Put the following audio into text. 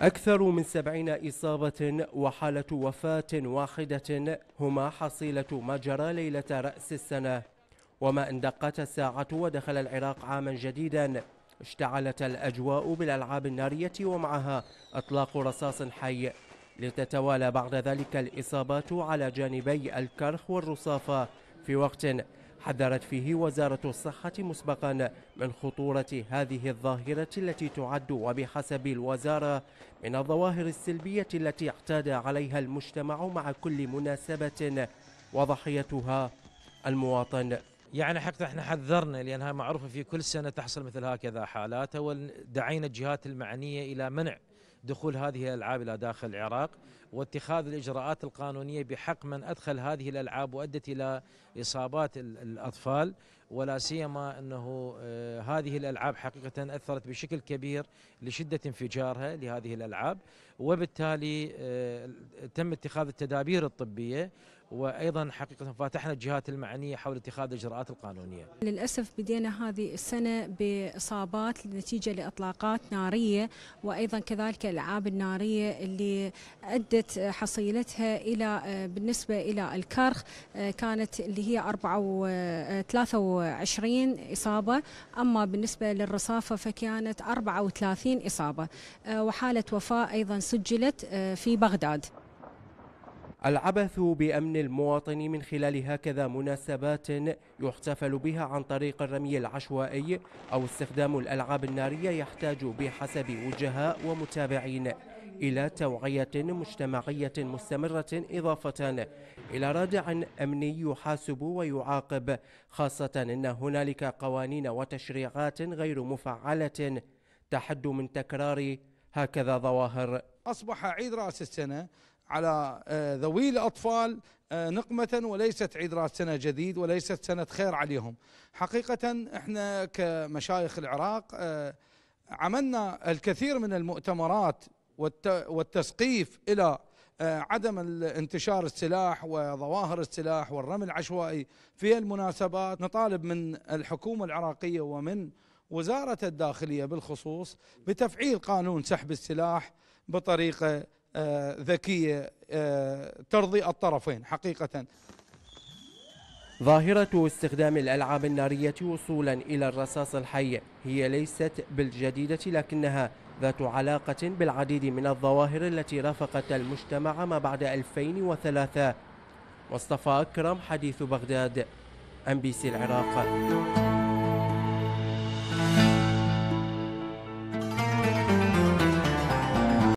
أكثر من سبعين إصابة وحالة وفاة واحدة هما حصيلة ما جرى ليلة رأس السنة وما إن دقت الساعة ودخل العراق عاما جديدا اشتعلت الأجواء بالألعاب النارية ومعها أطلاق رصاص حي لتتوالى بعد ذلك الإصابات على جانبي الكرخ والرصافة في وقت حذرت فيه وزارة الصحة مسبقا من خطورة هذه الظاهرة التي تعد وبحسب الوزارة من الظواهر السلبية التي اعتاد عليها المجتمع مع كل مناسبة وضحيتها المواطن يعني حقيقة احنا حذرنا لأنها معروفة في كل سنة تحصل مثل هكذا حالات ودعينا الجهات المعنية إلى منع دخول هذه الالعاب الى داخل العراق واتخاذ الاجراءات القانونيه بحق من ادخل هذه الالعاب وادت الى اصابات الاطفال ولا سيما انه آه، هذه الالعاب حقيقه اثرت بشكل كبير لشده انفجارها لهذه الالعاب وبالتالي آه، تم اتخاذ التدابير الطبيه وايضا حقيقه فاتحنا الجهات المعنيه حول اتخاذ الاجراءات القانونيه. للاسف بدينا هذه السنه باصابات نتيجه لاطلاقات ناريه وايضا كذلك الالعاب الناريه اللي ادت حصيلتها الى آه، بالنسبه الى الكرخ آه، كانت اللي هي 23 آه، اصابه اما بالنسبه للرصافه فكانت 34 اصابه وحاله وفاه ايضا سجلت في بغداد. العبث بأمن المواطن من خلال هكذا مناسبات يحتفل بها عن طريق الرمي العشوائي أو استخدام الألعاب النارية يحتاج بحسب وجهاء ومتابعين إلى توعية مجتمعية مستمرة إضافة إلى رادع أمني يحاسب ويعاقب خاصة أن هنالك قوانين وتشريعات غير مفعلة تحد من تكرار هكذا ظواهر أصبح عيد رأس السنة على آه، ذوي الأطفال آه، نقمة وليست عيد رأس سنة جديد وليست سنة خير عليهم حقيقة احنا كمشايخ العراق آه، عملنا الكثير من المؤتمرات والتسقيف إلى عدم انتشار السلاح وظواهر السلاح والرمي العشوائي في المناسبات نطالب من الحكومة العراقية ومن وزارة الداخلية بالخصوص بتفعيل قانون سحب السلاح بطريقة آه، ذكية آه، ترضي الطرفين حقيقة ظاهرة استخدام الألعاب النارية وصولا إلى الرصاص الحي هي ليست بالجديدة لكنها ذات علاقة بالعديد من الظواهر التي رافقت المجتمع ما بعد 2003 مصطفى أكرم حديث بغداد أم بي سي العراق